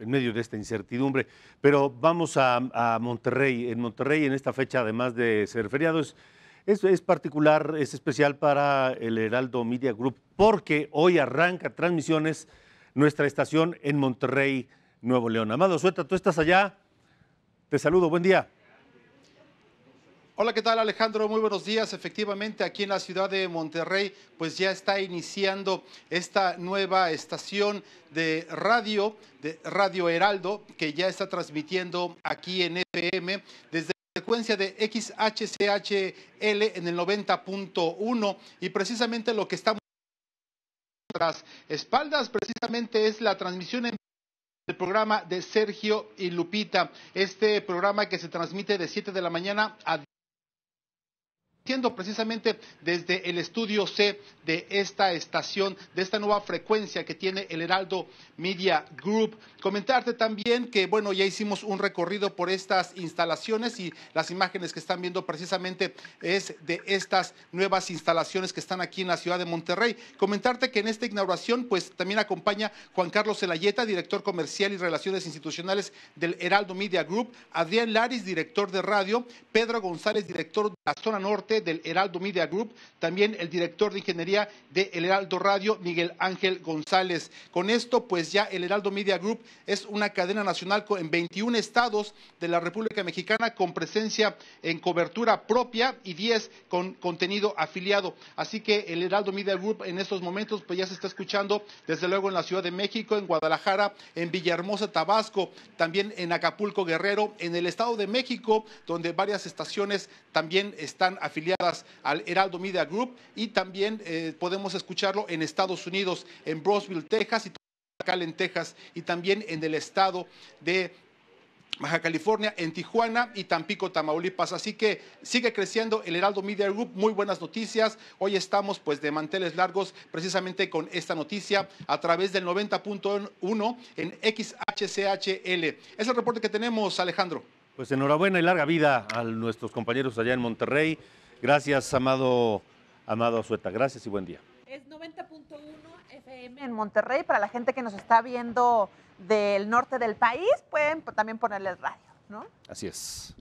en medio de esta incertidumbre. Pero vamos a, Monterrey. En Monterrey, en esta fecha, además de ser feriado, es, es, particular, es especial para el Heraldo Media Group, porque hoy arranca transmisiones nuestra estación en Monterrey, Nuevo León. Amado Sueta, tú estás allá. Te saludo, buen día. Hola, ¿qué tal Alejandro? Muy buenos días. Efectivamente, aquí en la ciudad de Monterrey, pues ya está iniciando esta nueva estación de radio, de Radio Heraldo, que ya está transmitiendo aquí en FM desde la frecuencia de XHCHL en el 90.1 y precisamente lo que estamos nuestras espaldas precisamente es la transmisión en el programa de Sergio y Lupita, este programa que se transmite de 7 de la mañana a precisamente desde el estudio C de esta estación, de esta nueva frecuencia que tiene el Heraldo Media Group. Comentarte también que, bueno, ya hicimos un recorrido por estas instalaciones y las imágenes que están viendo precisamente es de estas nuevas instalaciones que están aquí en la ciudad de Monterrey. Comentarte que en esta inauguración, pues también acompaña Juan Carlos Elayeta, director comercial y relaciones institucionales del Heraldo Media Group, Adrián Laris, director de radio, Pedro González, director de la zona norte del Heraldo Media Group, también el director de ingeniería del Heraldo Radio, Miguel Ángel González. Con esto, pues ya el Heraldo Media Group es una cadena nacional en 21 estados de la República Mexicana con presencia en cobertura propia y 10 con contenido afiliado. Así que el Heraldo Media Group en estos momentos pues ya se está escuchando desde luego en la Ciudad de México, en Guadalajara, en Villahermosa, Tabasco, también en Acapulco Guerrero, en el Estado de México, donde varias estaciones también están afiliadas al Heraldo Media Group y también eh, podemos escucharlo en Estados Unidos, en Brosville, Texas y en Texas y también en el estado de Baja California, en Tijuana y Tampico, Tamaulipas. Así que sigue creciendo el Heraldo Media Group. Muy buenas noticias. Hoy estamos pues de manteles largos precisamente con esta noticia a través del 90.1 en XHCHL. Es el reporte que tenemos, Alejandro. Pues enhorabuena y larga vida a nuestros compañeros allá en Monterrey. Gracias, amado, amado Sueta. Gracias y buen día. Es 90.1 FM en Monterrey. Para la gente que nos está viendo del norte del país, pueden también ponerle radio, ¿no? Así es.